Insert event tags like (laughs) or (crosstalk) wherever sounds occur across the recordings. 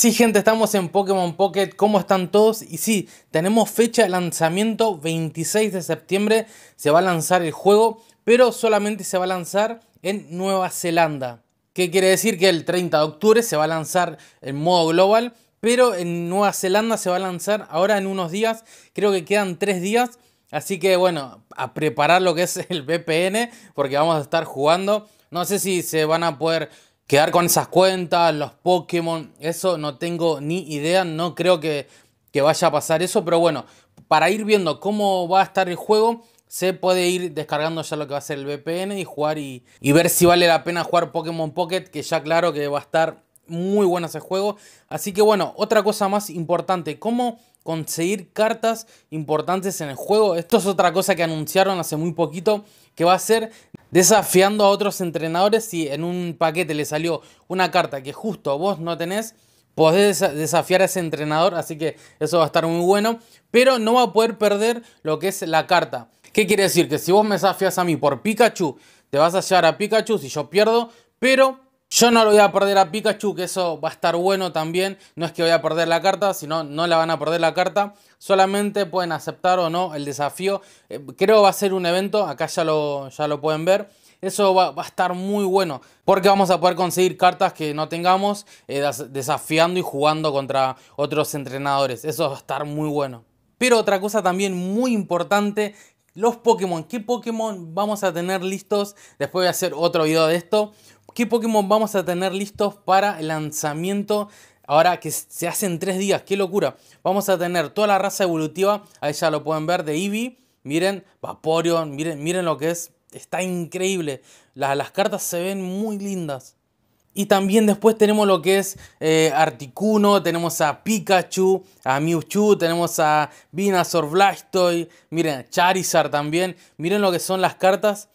Sí, gente, estamos en Pokémon Pocket. ¿Cómo están todos? Y sí, tenemos fecha de lanzamiento 26 de septiembre. Se va a lanzar el juego, pero solamente se va a lanzar en Nueva Zelanda. ¿Qué quiere decir? Que el 30 de octubre se va a lanzar en modo global, pero en Nueva Zelanda se va a lanzar ahora en unos días. Creo que quedan tres días. Así que bueno, a preparar lo que es el VPN, porque vamos a estar jugando. No sé si se van a poder quedar con esas cuentas, los Pokémon, eso no tengo ni idea, no creo que, que, vaya a pasar eso, pero bueno, para ir viendo cómo va a estar el juego, se puede ir descargando ya lo que va a ser el VPN y jugar y, y ver si vale la pena jugar Pokémon Pocket, que ya claro que va a estar muy bueno ese juego. Así que bueno, otra cosa más importante, cómo conseguir cartas importantes en el juego. Esto es otra cosa que anunciaron hace muy poquito, que va a ser desafiando a otros entrenadores si en un paquete le salió una carta que justo vos no tenés, podés desafiar a ese entrenador, así que eso va a estar muy bueno, pero no va a poder perder lo que es la carta. ¿Qué quiere decir? Que si vos me desafías a mí por Pikachu, te vas a llevar a Pikachu si yo pierdo, pero yo no lo voy a perder a Pikachu, que eso va a estar bueno también. No es que voy a perder la carta, sino no la van a perder la carta. Solamente pueden aceptar o no el desafío. Eh, creo va a ser un evento, acá ya lo, ya lo pueden ver. Eso va, a estar muy bueno, porque vamos a poder conseguir cartas que no tengamos eh, desafiando y jugando contra otros entrenadores. Eso va a estar muy bueno. Pero otra cosa también muy importante los Pokémon. ¿Qué Pokémon vamos a tener listos? Después voy a hacer otro video de esto qué Pokémon vamos a tener listos para el lanzamiento. Ahora que se hacen tres días, qué locura. Vamos a tener toda la raza evolutiva, ahí ya lo pueden ver, de Eevee. Miren, Vaporeon, miren, miren lo que es. Está increíble. las cartas se ven muy lindas. Y también después tenemos lo que es eh, Articuno, tenemos a Pikachu, a Mewtwo, tenemos a Venusaur Blastoy, miren, Charizard también. Miren lo que son las cartas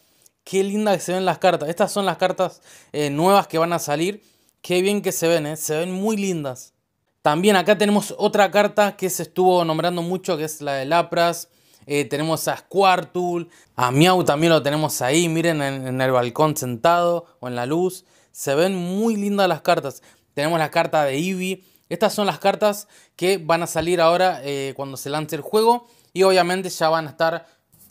Qué linda que se ven las cartas. Estas son las cartas eh, nuevas que van a salir. Qué bien que se ven, eh. se ven muy lindas. También acá tenemos otra carta que se estuvo nombrando mucho, que es la de Lapras. Eh, tenemos a Squirtle, a Miau también lo tenemos ahí, miren, en, el balcón sentado o en la luz. Se ven muy lindas las cartas. Tenemos la carta de Eevee. Estas son las cartas que van a salir ahora cuando se lance el juego. Y obviamente ya van a estar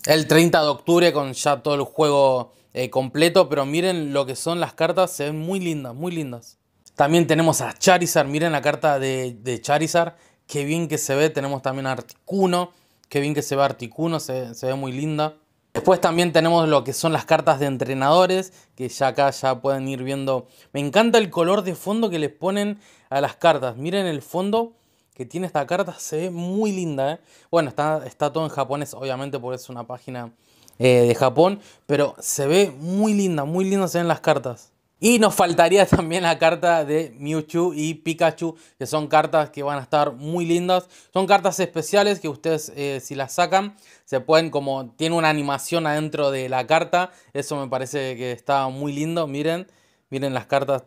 el 30 de octubre con ya todo el juego eh, completo, pero miren lo que son las cartas, se ven muy lindas, muy lindas. También tenemos a Charizard, miren la carta de, de Charizard, qué bien que se ve, tenemos también a Articuno, qué bien que se ve Articuno, se, se ve muy linda. Después también tenemos lo que son las cartas de entrenadores, que ya acá ya pueden ir viendo. Me encanta el color de fondo que les ponen a las cartas. Miren el fondo, que tiene esta carta se ve muy linda. ¿eh? Bueno, está, está todo en japonés, obviamente, porque es una página eh, de Japón, pero se ve muy linda, muy linda se ven las cartas. Y nos faltaría (laughs) también la carta de Mewtwo y Pikachu, que son cartas que van a estar muy lindas. Son cartas especiales que ustedes eh, si las sacan, se pueden como, tiene una animación adentro de la carta. Eso me parece que está muy lindo, miren, miren las cartas.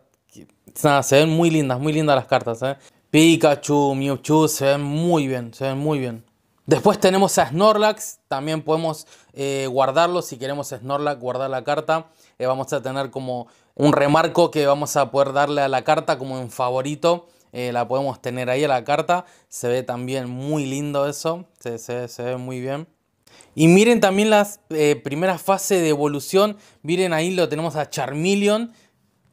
se ven muy lindas, muy lindas las cartas. Eh. Pikachu, Mewtwo se ven muy bien, se ven muy bien. Después tenemos a Snorlax, también podemos eh, guardarlo, si queremos Snorlax, guardar la carta. Eh, vamos a tener como un remarco que vamos a poder darle a la carta como en favorito. Eh, la podemos tener ahí a la carta, se ve también muy lindo eso, se, se ve muy bien. Y miren también las primeras fases de evolución, miren ahí lo tenemos a Charmeleon,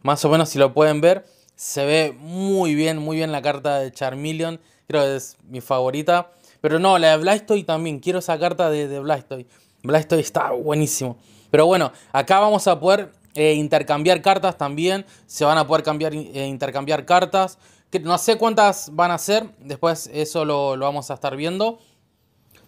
más o menos si lo pueden ver se ve muy bien, muy bien la carta de Charmeleon. Creo que es mi favorita. Pero no, la de Blastoise también. Quiero esa carta de, de Blastoise. Blastoise está buenísimo. Pero bueno, acá vamos a poder eh, intercambiar cartas también. Se van a poder cambiar, eh, intercambiar cartas. no sé cuántas van a ser. Después eso lo, vamos a estar viendo.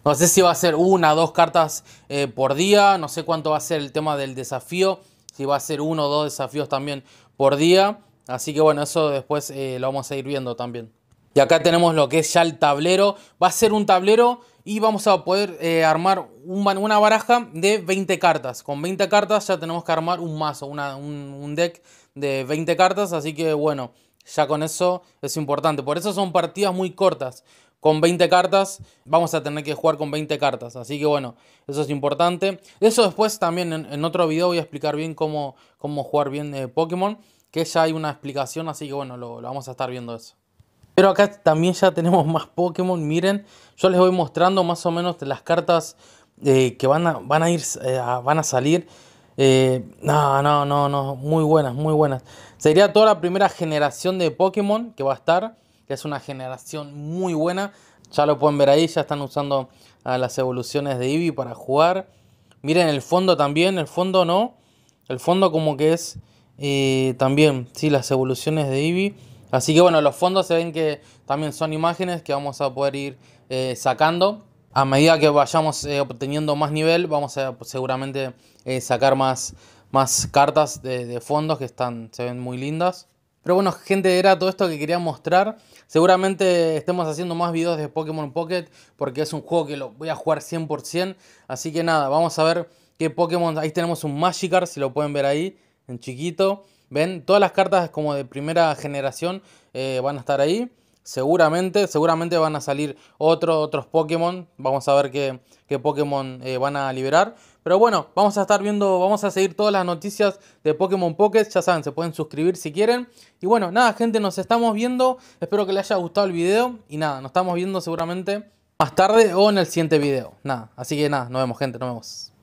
No sé si va a ser una o dos cartas eh, por día. No sé cuánto va a ser el tema del desafío. Si va a ser uno o dos desafíos también por día. Así que bueno, eso después eh, lo vamos a ir viendo también. Y acá tenemos lo que es ya el tablero. Va a ser un tablero y vamos a poder eh, armar una baraja de 20 cartas. Con 20 cartas ya tenemos que armar un mazo, un, deck de 20 cartas. Así que bueno, ya con eso es importante. Por eso son partidas muy cortas. Con 20 cartas vamos a tener que jugar con 20 cartas. Así que bueno, eso es importante. Eso después también en, otro video voy a explicar bien cómo, jugar bien eh, Pokémon que ya hay una explicación, así que bueno, lo, vamos a estar viendo eso. Pero acá también ya tenemos más Pokémon, miren, yo les voy mostrando más o menos las cartas eh, que van a, van a ir, eh, van a salir. Eh, no, no, no, no, muy buenas, muy buenas. Sería toda la primera generación de Pokémon que va a estar, que es una generación muy buena. Ya lo pueden ver ahí, ya están usando las evoluciones de Eevee para jugar. Miren el fondo también, el fondo no, el fondo como que es y eh, también, sí, las evoluciones de Eevee. Así que bueno, los fondos se ven que también son imágenes que vamos a poder ir eh, sacando. A medida que vayamos eh, obteniendo más nivel, vamos a seguramente sacar más, más cartas de, fondos que están, se ven muy lindas. Pero bueno, gente, era todo esto que quería mostrar. Seguramente estemos haciendo más videos de Pokémon Pocket porque es un juego que lo voy a jugar 100%. Así que nada, vamos a ver qué Pokémon... Ahí tenemos un Magikarp, si lo pueden ver ahí en chiquito. Ven, todas las cartas como de primera generación eh, van a estar ahí. Seguramente, seguramente van a salir otros Pokémon. Vamos a ver qué, qué Pokémon eh, van a liberar. Pero bueno, vamos a estar viendo, vamos a seguir todas las noticias de Pokémon Pockets. Ya saben, se pueden suscribir si quieren. Y bueno, nada, gente, nos estamos viendo. Espero que les haya gustado el video. Y nada, nos estamos viendo seguramente más tarde o en el siguiente video. Nada, así que nada, nos vemos, gente, nos vemos.